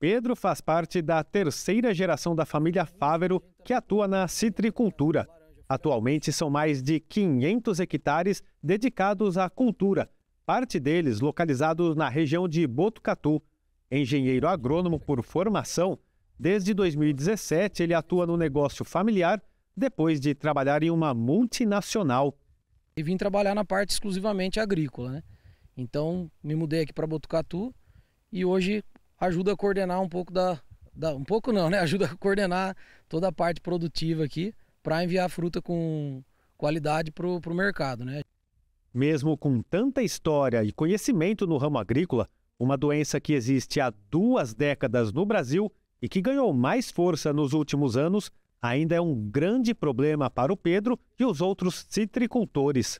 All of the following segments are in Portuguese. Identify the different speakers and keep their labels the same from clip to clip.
Speaker 1: Pedro faz parte da terceira geração da família Fávero, que atua na citricultura. Atualmente são mais de 500 hectares dedicados à cultura, parte deles localizados na região de Botucatu. Engenheiro agrônomo por formação, desde 2017 ele atua no negócio familiar,
Speaker 2: depois de trabalhar em uma multinacional. E vim trabalhar na parte exclusivamente agrícola, né? Então me mudei aqui para Botucatu e hoje ajuda a coordenar um pouco da, da um pouco não, né? Ajuda a coordenar toda a parte produtiva aqui para enviar fruta com qualidade para o mercado, né? Mesmo
Speaker 1: com tanta história e conhecimento no ramo agrícola, uma doença que existe há duas décadas no Brasil e que ganhou mais força nos últimos anos, ainda é um grande problema para o Pedro e os outros citricultores.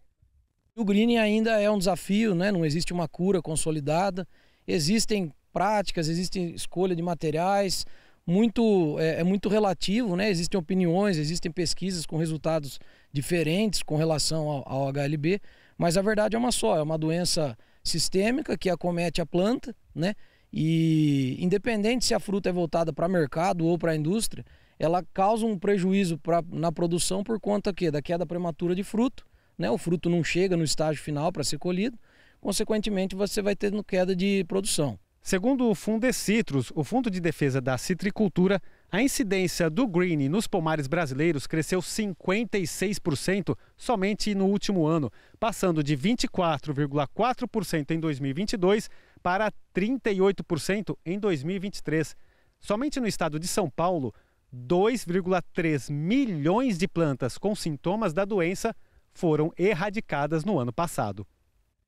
Speaker 2: O greening ainda é um desafio, né? não existe uma cura consolidada. Existem práticas, existem escolha de materiais, muito é, é, muito relativo, né? Existem opiniões, existem pesquisas com resultados diferentes com relação ao, ao, HLB, mas a verdade é uma só, é uma doença sistêmica que acomete a planta, né? E independente se a fruta é voltada para mercado ou para a indústria, ela causa um prejuízo pra, na produção por conta que da queda prematura de fruto, né? O fruto não chega no estágio final para ser colhido, consequentemente você vai tendo queda de produção. Segundo o Fundecitrus,
Speaker 1: o Fundo de Defesa da Citricultura, a incidência do green nos pomares brasileiros cresceu 56% somente no último ano, passando de 24,4% em 2022 para 38% em 2023. Somente no estado de São Paulo, 2,3 milhões de plantas com sintomas da doença foram erradicadas no ano passado.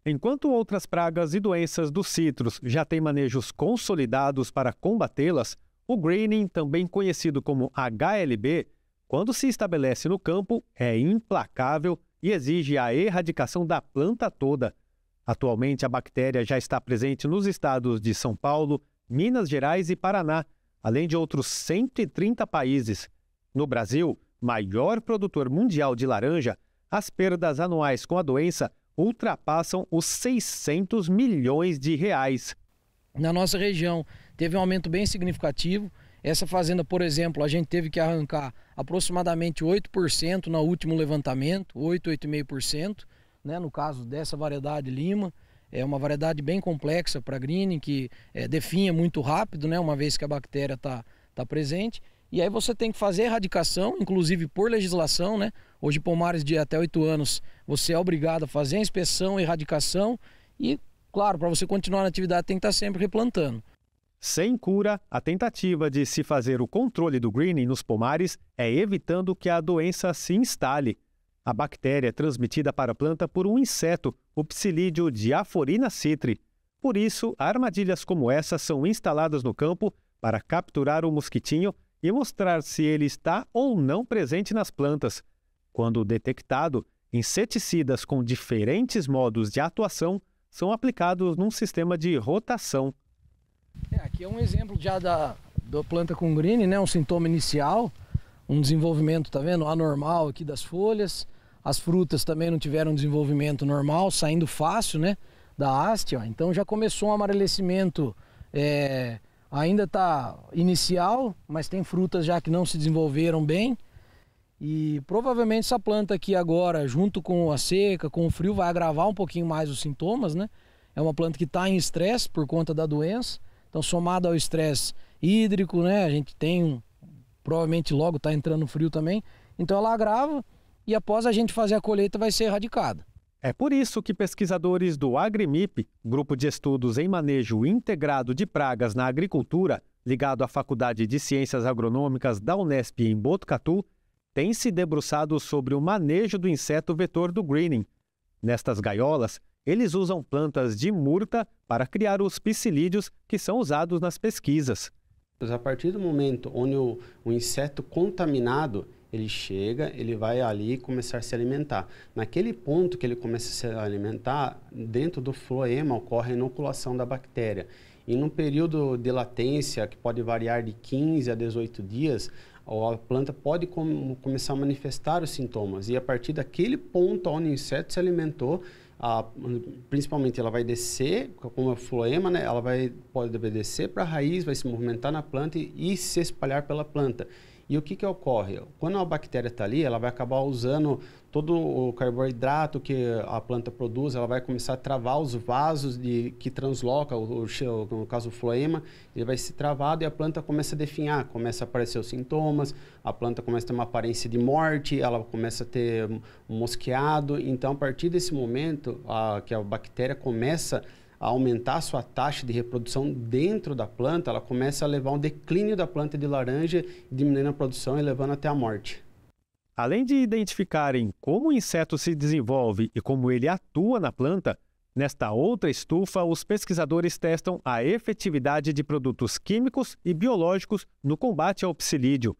Speaker 1: Enquanto outras pragas e doenças dos citros já têm manejos consolidados para combatê-las, o greening, também conhecido como HLB, quando se estabelece no campo, é implacável e exige a erradicação da planta toda. Atualmente, a bactéria já está presente nos estados de São Paulo, Minas Gerais e Paraná, além de outros 130 países. No Brasil, maior produtor mundial de laranja, as perdas anuais com a doença ultrapassam
Speaker 2: os 600 milhões de reais. Na nossa região, teve um aumento bem significativo. Essa fazenda, por exemplo, a gente teve que arrancar aproximadamente 8% no último levantamento, 8, 8,5%, né? no caso dessa variedade lima. É uma variedade bem complexa para greening, que é, definha muito rápido, né? uma vez que a bactéria está tá presente. E aí você tem que fazer erradicação, inclusive por legislação, né? Hoje pomares de até 8 anos, você é obrigado a fazer a inspeção, erradicação e, claro, para você continuar na atividade tem que estar tá sempre replantando. Sem
Speaker 1: cura, a tentativa de se fazer o controle do greening nos pomares é evitando que a doença se instale. A bactéria é transmitida para a planta por um inseto, o psilídeo diaforina citri. Por isso, armadilhas como essa são instaladas no campo para capturar o mosquitinho e mostrar se ele está ou não presente nas plantas. Quando detectado, inseticidas com diferentes modos de atuação são aplicados num sistema de rotação.
Speaker 2: É, aqui é um exemplo já da, da planta com green, né? um sintoma inicial, um desenvolvimento, tá vendo? Anormal aqui das folhas. As frutas também não tiveram desenvolvimento normal, saindo fácil, né? Da haste, ó. Então já começou um amarelecimento é, ainda está inicial, mas tem frutas já que não se desenvolveram bem. E provavelmente essa planta aqui agora, junto com a seca, com o frio, vai agravar um pouquinho mais os sintomas, né? É uma planta que está em estresse por conta da doença. Então, somado ao estresse hídrico, né? A gente tem um, provavelmente logo está entrando frio também. Então ela agrava e após a gente fazer a colheita vai ser erradicada. É por isso que pesquisadores
Speaker 1: do AgriMIP, Grupo de Estudos em Manejo Integrado de Pragas na Agricultura, ligado à Faculdade de Ciências Agronômicas da Unesp em Botucatu, têm se debruçado sobre o manejo do inseto vetor do greening. Nestas gaiolas, eles usam plantas de murta para criar os psilídeos que são usados nas pesquisas.
Speaker 3: A partir do momento onde o, o inseto contaminado ele chega, ele vai ali começar a se alimentar. Naquele ponto que ele começa a se alimentar, dentro do floema ocorre a inoculação da bactéria. E num período de latência, que pode variar de 15 a 18 dias, a planta pode com, começar a manifestar os sintomas. E a partir daquele ponto onde o inseto se alimentou, a, principalmente ela vai descer, como o floema, né, ela vai, pode descer para a raiz, vai se movimentar na planta e, e se espalhar pela planta. E o que, que ocorre? Quando a bactéria está ali, ela vai acabar usando todo o carboidrato que a planta produz, ela vai começar a travar os vasos de, que transloca, o, o, no caso o floema, ele vai se travado e a planta começa a definhar, começa a aparecer os sintomas, a planta começa a ter uma aparência de morte, ela começa a ter um mosqueado. Então, a partir desse momento a, que a bactéria começa a a aumentar a sua taxa de reprodução dentro da planta, ela começa a levar um declínio da planta de laranja, diminuindo a produção e levando até a morte.
Speaker 1: Além de identificarem como o inseto se desenvolve e como ele atua na planta, nesta outra estufa, os pesquisadores testam a efetividade de produtos químicos e biológicos no combate ao psilídeo.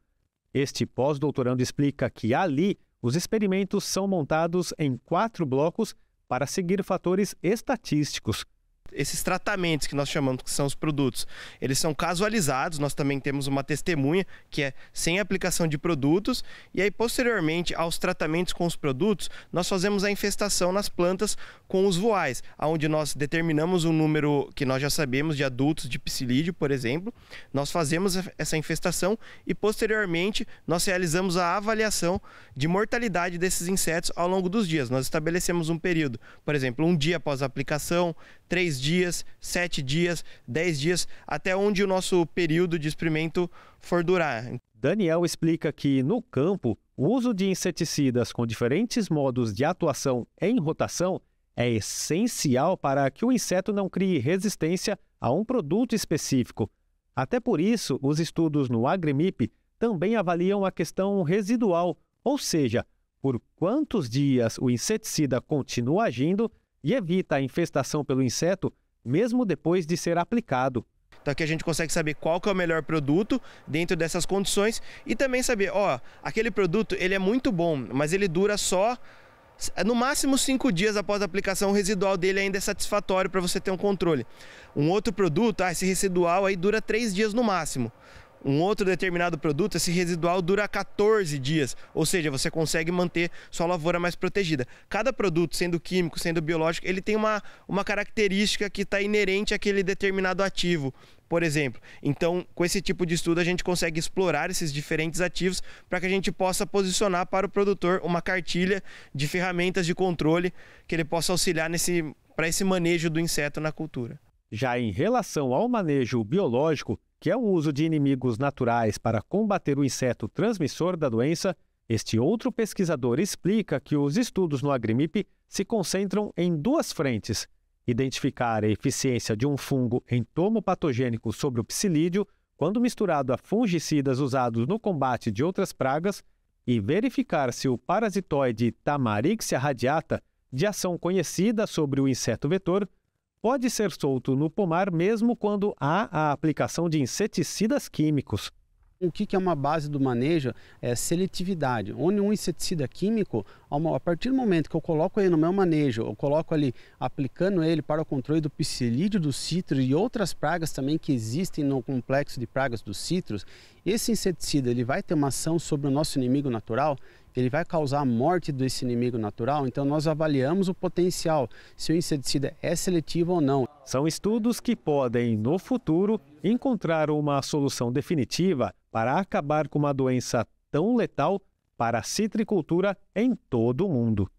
Speaker 1: Este pós-doutorando explica que ali os experimentos são montados em quatro blocos para seguir fatores
Speaker 4: estatísticos, esses tratamentos que nós chamamos que são os produtos, eles são casualizados, nós também temos uma testemunha que é sem aplicação de produtos e aí posteriormente aos tratamentos com os produtos, nós fazemos a infestação nas plantas com os voais, aonde nós determinamos um número que nós já sabemos de adultos de psilídeo, por exemplo, nós fazemos essa infestação e posteriormente nós realizamos a avaliação de mortalidade desses insetos ao longo dos dias. Nós estabelecemos um período, por exemplo, um dia após a aplicação, três dias, sete dias, dez dias, até onde o nosso período de experimento for durar. Daniel explica que, no campo, o
Speaker 1: uso de inseticidas com diferentes modos de atuação em rotação é essencial para que o inseto não crie resistência a um produto específico. Até por isso, os estudos no AgriMIP também avaliam a questão residual, ou seja, por quantos dias o inseticida continua agindo e evita
Speaker 4: a infestação pelo inseto mesmo depois de ser aplicado. Então aqui a gente consegue saber qual que é o melhor produto dentro dessas condições e também saber, ó, aquele produto ele é muito bom, mas ele dura só no máximo cinco dias após a aplicação, o residual dele ainda é satisfatório para você ter um controle. Um outro produto, ah, esse residual aí dura três dias no máximo um outro determinado produto, esse residual dura 14 dias, ou seja, você consegue manter sua lavoura mais protegida. Cada produto, sendo químico, sendo biológico, ele tem uma, uma característica que está inerente àquele determinado ativo, por exemplo. Então, com esse tipo de estudo, a gente consegue explorar esses diferentes ativos para que a gente possa posicionar para o produtor uma cartilha de ferramentas de controle que ele possa auxiliar nesse para esse manejo do inseto na cultura.
Speaker 1: Já em relação ao manejo biológico, que é o uso de inimigos naturais para combater o inseto transmissor da doença, este outro pesquisador explica que os estudos no Agrimip se concentram em duas frentes: identificar a eficiência de um fungo entomopatogênico sobre o psilídeo quando misturado a fungicidas usados no combate de outras pragas e verificar se o parasitoide Tamarixia radiata, de ação conhecida sobre o inseto vetor, pode ser solto no pomar mesmo quando há a aplicação de
Speaker 3: inseticidas químicos. O que é uma base do manejo? É seletividade. Onde um inseticida químico, a partir do momento que eu coloco ele no meu manejo, eu coloco ali aplicando ele para o controle do psilídeo do citro e outras pragas também que existem no complexo de pragas dos citros, esse inseticida ele vai ter uma ação sobre o nosso inimigo natural ele vai causar a morte desse inimigo natural, então nós avaliamos o potencial, se o inseticida é seletivo ou não. São estudos que podem, no futuro, encontrar
Speaker 1: uma solução definitiva para acabar com uma doença tão letal para a citricultura em todo o mundo.